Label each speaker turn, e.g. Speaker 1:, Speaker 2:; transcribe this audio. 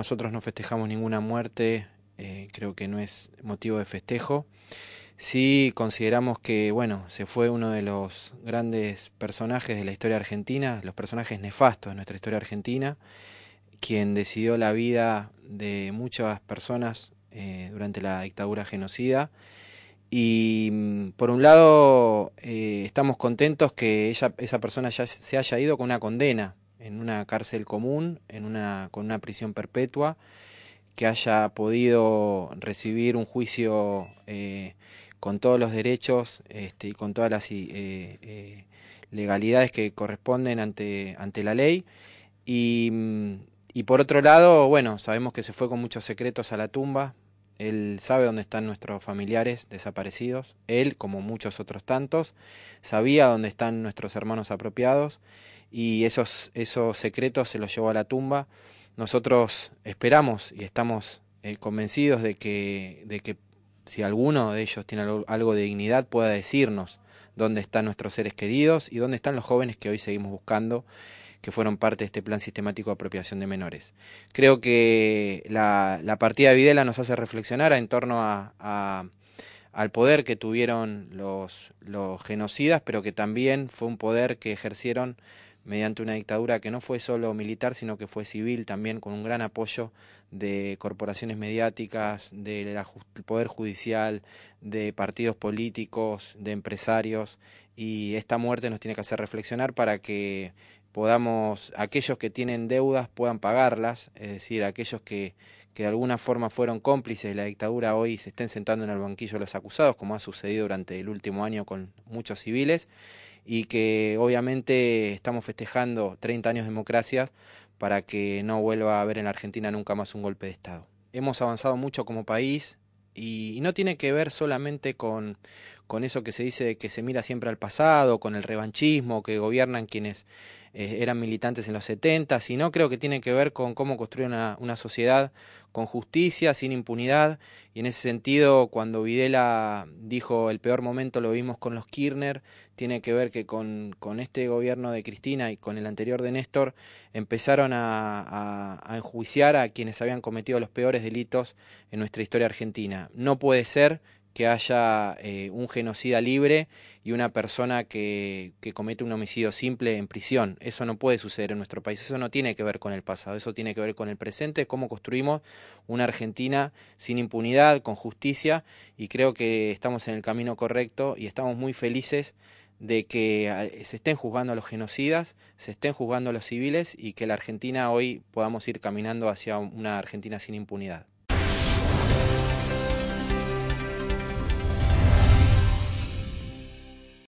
Speaker 1: Nosotros no festejamos ninguna muerte, eh, creo que no es motivo de festejo. Sí consideramos que, bueno, se fue uno de los grandes personajes de la historia argentina, los personajes nefastos de nuestra historia argentina, quien decidió la vida de muchas personas eh, durante la dictadura genocida. Y mm, por un lado, eh, estamos contentos que esa persona ya se haya ido con una condena, en una cárcel común, en una, con una prisión perpetua, que haya podido recibir un juicio eh, con todos los derechos este, y con todas las eh, eh, legalidades que corresponden ante, ante la ley. Y, mm, y por otro lado, bueno, sabemos que se fue con muchos secretos a la tumba, él sabe dónde están nuestros familiares desaparecidos. Él, como muchos otros tantos, sabía dónde están nuestros hermanos apropiados y esos, esos secretos se los llevó a la tumba. Nosotros esperamos y estamos eh, convencidos de que, de que si alguno de ellos tiene algo de dignidad pueda decirnos dónde están nuestros seres queridos y dónde están los jóvenes que hoy seguimos buscando que fueron parte de este plan sistemático de apropiación de menores. Creo que la, partida de Videla nos hace reflexionar en torno a, al poder que tuvieron los genocidas, pero que también fue un poder que ejercieron mediante una dictadura que no fue solo militar, sino que fue civil también, con un gran apoyo de corporaciones mediáticas, del poder judicial, de partidos políticos, de empresarios, y esta muerte nos tiene que hacer reflexionar para que podamos, aquellos que tienen deudas puedan pagarlas, es decir, aquellos que que de alguna forma fueron cómplices de la dictadura hoy se estén sentando en el banquillo los acusados, como ha sucedido durante el último año con muchos civiles, y que obviamente estamos festejando 30 años de democracia para que no vuelva a haber en Argentina nunca más un golpe de Estado. Hemos avanzado mucho como país y no tiene que ver solamente con, con eso que se dice que se mira siempre al pasado, con el revanchismo que gobiernan quienes eh, eran militantes en los 70, sino creo que tiene que ver con cómo construir una, sociedad con justicia, sin impunidad, y en ese sentido cuando Videla dijo el peor momento lo vimos con los Kirchner, tiene que ver que con, este gobierno de Cristina y con el anterior de Néstor empezaron a, a enjuiciar a quienes habían cometido los peores delitos en nuestra historia argentina. No puede ser que haya eh, un genocida libre y una persona que, que, comete un homicidio simple en prisión. Eso no puede suceder en nuestro país, eso no tiene que ver con el pasado, eso tiene que ver con el presente, cómo construimos una Argentina sin impunidad, con justicia, y creo que estamos en el camino correcto y estamos muy felices de que ah, se estén juzgando a los genocidas, se estén juzgando a los civiles y que la Argentina hoy podamos ir caminando hacia una Argentina sin impunidad.